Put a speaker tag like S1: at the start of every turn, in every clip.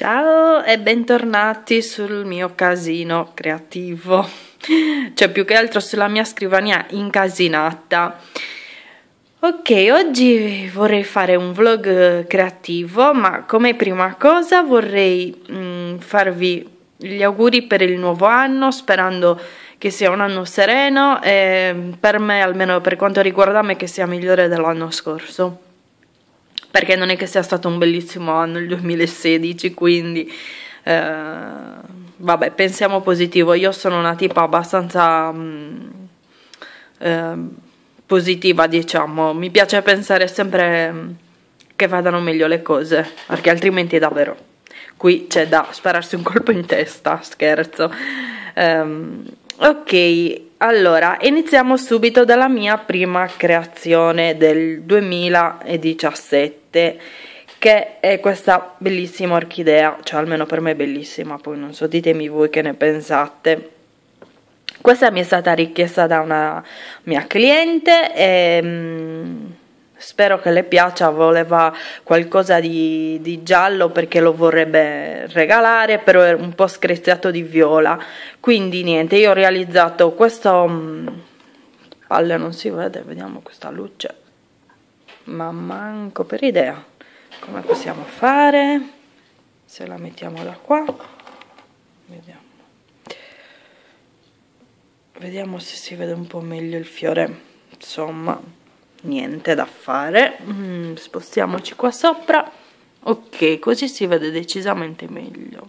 S1: Ciao e bentornati sul mio casino creativo, cioè più che altro sulla mia scrivania incasinata. Ok, oggi vorrei fare un vlog creativo, ma come prima cosa vorrei mh, mm, farvi gli auguri per il nuovo anno, sperando che sia un anno sereno e per me, almeno per quanto riguarda me, che sia migliore dell'anno scorso perché non è che sia stato un bellissimo anno il 2016, quindi eh, vabbè, pensiamo positivo. Io sono una tipa abbastanza mh, mm, eh, positiva, diciamo, mi piace pensare sempre mm, che vadano meglio le cose, perché altrimenti davvero qui c'è da spararsi un colpo in testa, scherzo. Um, ok, allora, iniziamo subito dalla mia prima creazione del 2017, che è questa bellissima orchidea, cioè almeno per me è bellissima, poi non so, ditemi voi che ne pensate. Questa mi è stata richiesta da una mia cliente e... Ehm, spero che le piaccia, voleva qualcosa di, di, giallo perché lo vorrebbe regalare, però è un po' screziato di viola. Quindi niente, io ho realizzato questo... Mm, palle non si vede, vediamo questa luce. Ma manco per idea. Come possiamo fare? Se la mettiamo da qua. Vediamo. Vediamo se si vede un po' meglio il fiore. Insomma niente da fare mm, spostiamoci qua sopra ok così si vede decisamente meglio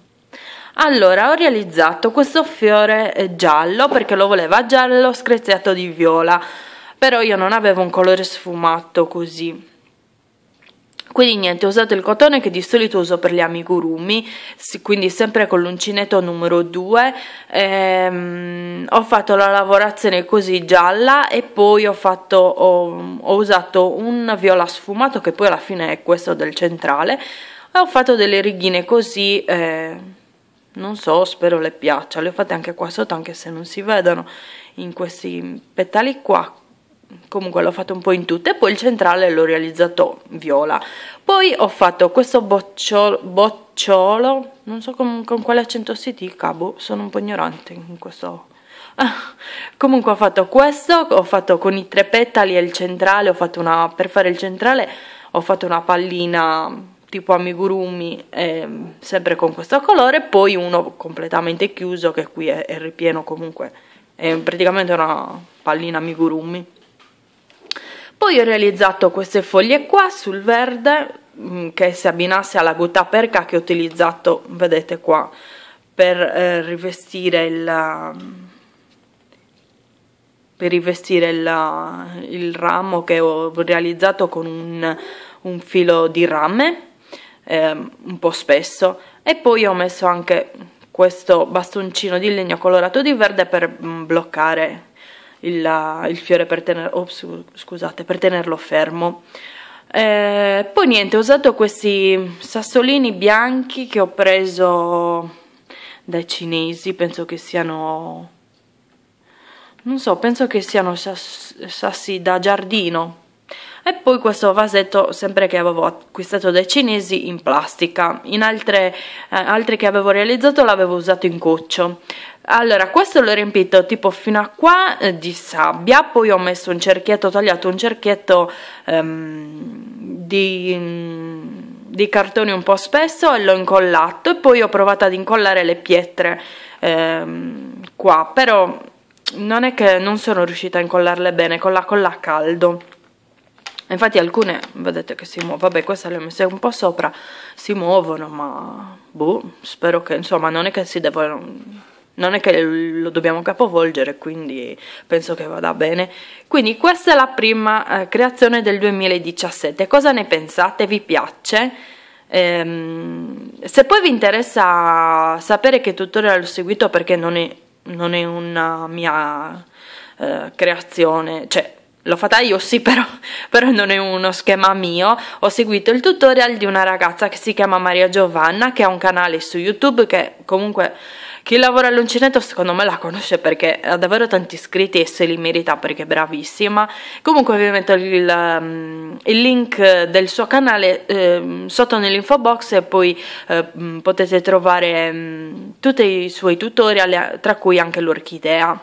S1: allora ho realizzato questo fiore eh, giallo perché lo voleva giallo screziato di viola però io non avevo un colore sfumato così quindi niente, ho usato il cotone che di solito uso per gli amigurumi, quindi sempre con l'uncinetto numero 2. Ehm, ho fatto la lavorazione così gialla e poi ho, fatto, ho, ho usato un viola sfumato che poi alla fine è questo del centrale. E ho fatto delle righine così, eh, non so, spero le piaccia. Le ho fatte anche qua sotto anche se non si vedono in questi petali qua comunque l'ho fatto un po' in tutte e poi il centrale l'ho realizzato viola poi ho fatto questo bocciolo, bocciolo non so con, con quale accento si dica boh, sono un po' ignorante in questo comunque ho fatto questo ho fatto con i tre petali e il centrale ho una, per fare il centrale ho fatto una pallina tipo amigurumi eh, sempre con questo colore poi uno completamente chiuso che qui è, è ripieno comunque è praticamente una pallina amigurumi poi ho realizzato queste foglie qua sul verde mm, che si abbinasse alla guttaperca che ho utilizzato, vedete qua, per eh, rivestire il mm, per rivestire il, eh, il, ramo che ho realizzato con un, un filo di rame eh, un po' spesso e poi ho messo anche questo bastoncino di legno colorato di verde per mh, mm, bloccare il, il fiore per, tener, oh, scusate, per tenerlo fermo. Eh, poi niente, ho usato questi sassolini bianchi che ho preso dai cinesi, penso che siano... non so, penso che siano sassi da giardino. E poi questo vasetto, sempre che avevo acquistato dai cinesi, in plastica. In altre, eh, altri che avevo realizzato l'avevo usato in coccio. Allora, questo l'ho riempito tipo fino a qua eh, di sabbia, poi ho messo un cerchietto, ho tagliato un cerchietto ehm, di, mm, di, cartone un po' spesso e l'ho incollato e poi ho provato ad incollare le pietre ehm, qua, però non è che non sono riuscita a incollarle bene con la colla a caldo. Infatti alcune, vedete che si muovono, vabbè queste le ho messe un po' sopra, si muovono ma boh, spero che insomma non è che si devono non è che lo dobbiamo capovolgere, quindi penso che vada bene. Quindi questa è la prima eh, creazione del 2017. Cosa ne pensate? Vi piace? Ehm, se poi vi interessa sapere che tutorial ho seguito perché non è, non è una mia eh, creazione, cioè l'ho fatta io sì però, però non è uno schema mio, ho seguito il tutorial di una ragazza che si chiama Maria Giovanna che ha un canale su YouTube che comunque chi lavora all'uncinetto secondo me la conosce perché ha davvero tanti iscritti e se li merita perché è bravissima. Comunque vi metto il, ehm, il link del suo canale eh, sotto nell'info box e poi eh, mm, potete trovare eh, tutti i suoi tutorial, tra cui anche l'orchidea.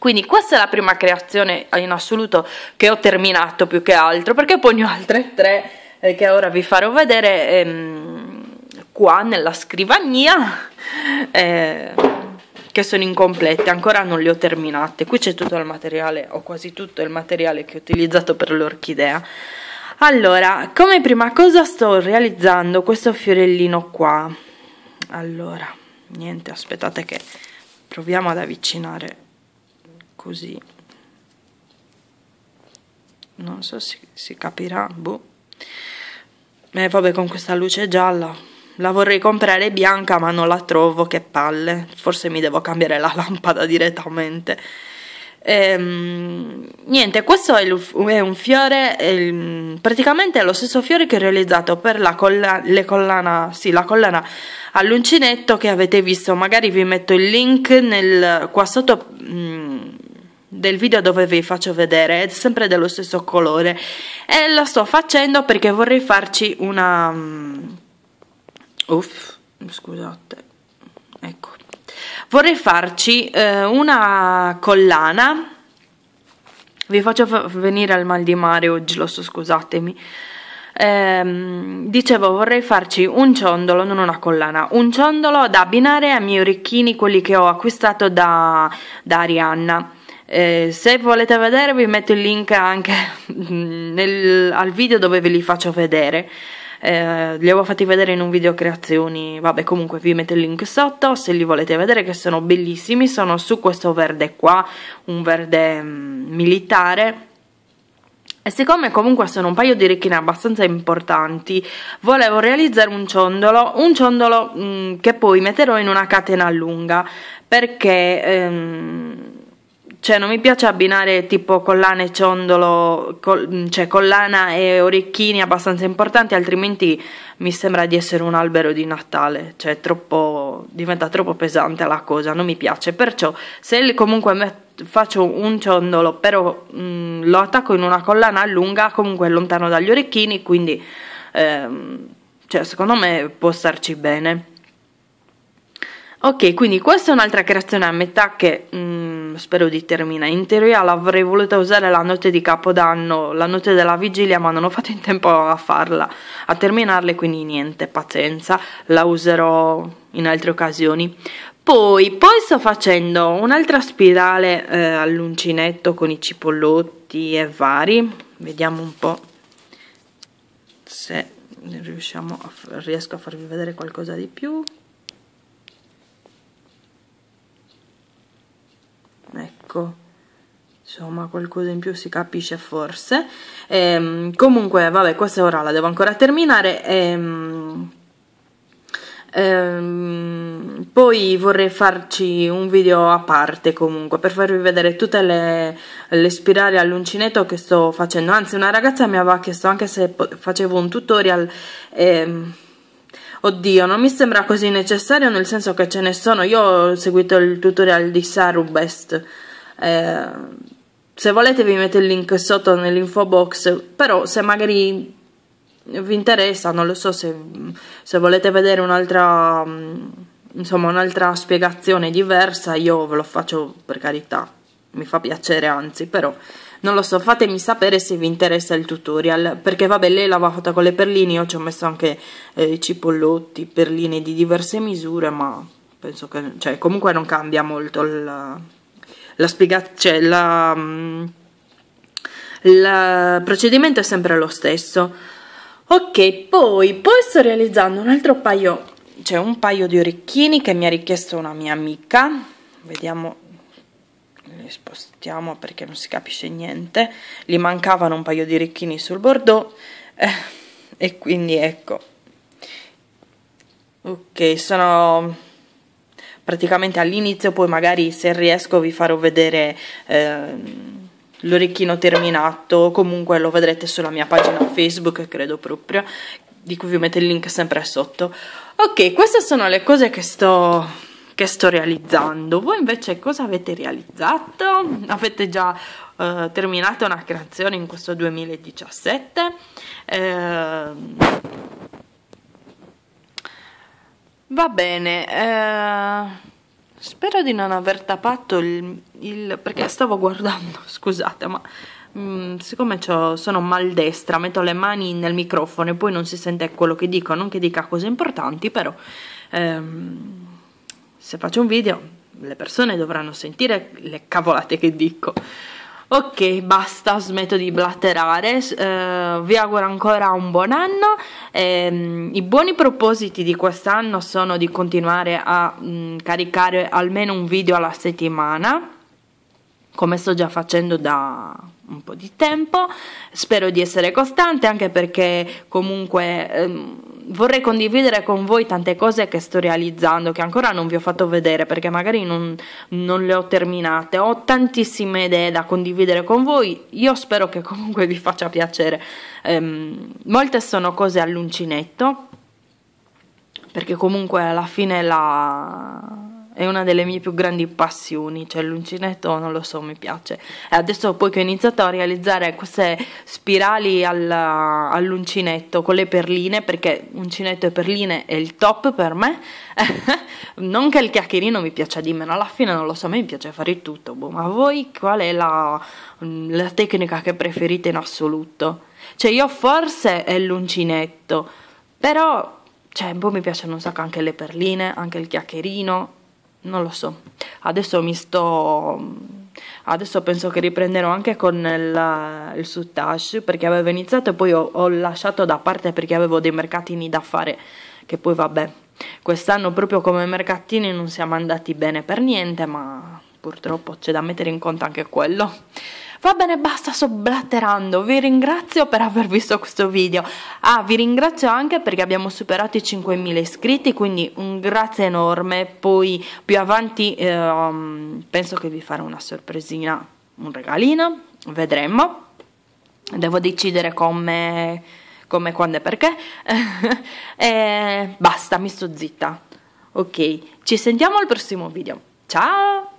S1: Quindi questa è la prima creazione in assoluto che ho terminato più che altro, perché poi ne ho altre tre eh, che ora vi farò vedere ehm, qua nella scrivania eh, che sono incomplete, ancora non le ho terminate. Qui c'è tutto il materiale, ho quasi tutto il materiale che ho utilizzato per l'orchidea. Allora, come prima cosa sto realizzando questo fiorellino qua. Allora, niente, aspettate che proviamo ad avvicinare così. Non so se si capirà, boh. Eh, vabbè, con questa luce gialla la vorrei comprare bianca ma non la trovo, che palle. Forse mi devo cambiare la lampada direttamente. Ehm, niente, questo è, è un fiore, è, ehm, praticamente è lo stesso fiore che ho realizzato per la, colla collana, sì, la collana all'uncinetto che avete visto. Magari vi metto il link nel, qua sotto mh, mm, del video dove vi faccio vedere, è sempre dello stesso colore. E lo sto facendo perché vorrei farci una mm, Uff, scusate. Ecco. Vorrei farci eh, una collana. Vi faccio venire al mal di mare oggi, lo so, scusatemi. Ehm, dicevo, vorrei farci un ciondolo, non una collana, un ciondolo da abbinare ai miei orecchini, quelli che ho acquistato da, da Arianna. Eh, se volete vedere vi metto il link anche nel, al video dove ve li faccio vedere eh, li avevo fatti vedere in un video creazioni, vabbè comunque vi metto il link sotto se li volete vedere che sono bellissimi, sono su questo verde qua, un verde mm, militare e siccome comunque sono un paio di ricchine abbastanza importanti, volevo realizzare un ciondolo, un ciondolo mh, mm, che poi metterò in una catena lunga, perché... Ehm cioè, non mi piace abbinare tipo collana e ciondolo, col, mm, cioè collana e orecchini abbastanza importanti, altrimenti mi sembra di essere un albero di Natale, cioè troppo, diventa troppo pesante la cosa, non mi piace. Perciò, se comunque met- faccio un ciondolo, però mh, mm, lo attacco in una collana lunga, comunque lontano dagli orecchini, quindi ehm, cioè, secondo me può starci bene. Ok, quindi questa è un'altra creazione a metà che mm, spero di terminare. In teoria l'avrei voluta usare la notte di Capodanno, la notte della vigilia, ma non ho fatto in tempo a farla, a terminarle, quindi niente, pazienza, la userò in altre occasioni. Poi, poi sto facendo un'altra spirale eh, all'uncinetto con i cipollotti e vari, vediamo un po' se riusciamo a riesco a farvi vedere qualcosa di più. ecco insomma qualcosa in più si capisce forse ehm, comunque vabbè questa ora la devo ancora terminare ehm, ehm, poi vorrei farci un video a parte comunque per farvi vedere tutte le, le spirali all'uncinetto che sto facendo anzi una ragazza mi aveva chiesto anche se facevo un tutorial ehm, oddio non mi sembra così necessario nel senso che ce ne sono io ho seguito il tutorial di Sarubest eh, se volete vi metto il link sotto nell'info box però se magari vi interessa non lo so se, se volete vedere un'altra mm, insomma un'altra spiegazione diversa io ve lo faccio per carità mi fa piacere anzi però non lo so, fatemi sapere se vi interessa il tutorial perché vabbè lei l'aveva fatta con le perline io ci ho messo anche eh, cipollotti, perline di diverse misure ma penso che, cioè comunque non cambia molto la, la spiegazione, cioè la, mm, la, il procedimento è sempre lo stesso ok, poi, poi sto realizzando un altro paio, cioè un paio di orecchini che mi ha richiesto una mia amica vediamo li spostiamo perché non si capisce niente, gli mancavano un paio di ricchini sul bordeaux eh, e quindi ecco. Ok, sono praticamente all'inizio, poi magari se riesco vi farò vedere eh, l'orecchino terminato, comunque lo vedrete sulla mia pagina Facebook, credo proprio, di cui vi metto il link sempre sotto. Ok, queste sono le cose che sto che sto realizzando. Voi invece cosa avete realizzato? Avete già eh, terminato una creazione in questo 2017? Eh, Va bene, eh, spero di non aver tappato il, il, perché stavo guardando, scusate, ma mh, mm, siccome sono maldestra, metto le mani nel microfono e poi non si sente quello che dico, non che dica cose importanti, però... Ehm, se faccio un video le persone dovranno sentire le cavolate che dico. Ok, basta, smetto di blatterare, uh, eh, vi auguro ancora un buon anno. E, ehm, I buoni propositi di quest'anno sono di continuare a mh, mm, caricare almeno un video alla settimana, come sto già facendo da un po' di tempo. Spero di essere costante anche perché comunque... Um, vorrei condividere con voi tante cose che sto realizzando, che ancora non vi ho fatto vedere perché magari non, non le ho terminate. Ho tantissime idee da condividere con voi, io spero che comunque vi faccia piacere. Ehm, molte sono cose all'uncinetto, perché comunque alla fine la è una delle mie più grandi passioni, cioè l'uncinetto non lo so, mi piace. E adesso poi che ho iniziato a realizzare queste spirali alla, all'uncinetto con le perline, perché uncinetto e perline è il top per me, non che il chiacchierino mi piaccia di meno, alla fine non lo so, a me mi piace fare tutto, boh, ma voi qual è la, la tecnica che preferite in assoluto? Cioè io forse è l'uncinetto, però... Cioè, un boh, po' mi piacciono un sacco anche le perline, anche il chiacchierino, non lo so. Adesso mi sto. Adesso penso che riprenderò anche con il, il soutache perché avevo iniziato e poi ho, ho, lasciato da parte perché avevo dei mercatini da fare. Che poi vabbè, quest'anno proprio come mercatini non siamo andati bene per niente, ma purtroppo c'è da mettere in conto anche quello. Va bene, basta, sto blatterando, vi ringrazio per aver visto questo video. Ah, vi ringrazio anche perché abbiamo superato i 5.000 iscritti, quindi un grazie enorme. Poi più avanti eh, penso che vi farò una sorpresina, un regalino, vedremo. Devo decidere come, come quando e perché. e basta, mi sto zitta. Ok, ci sentiamo al prossimo video. Ciao!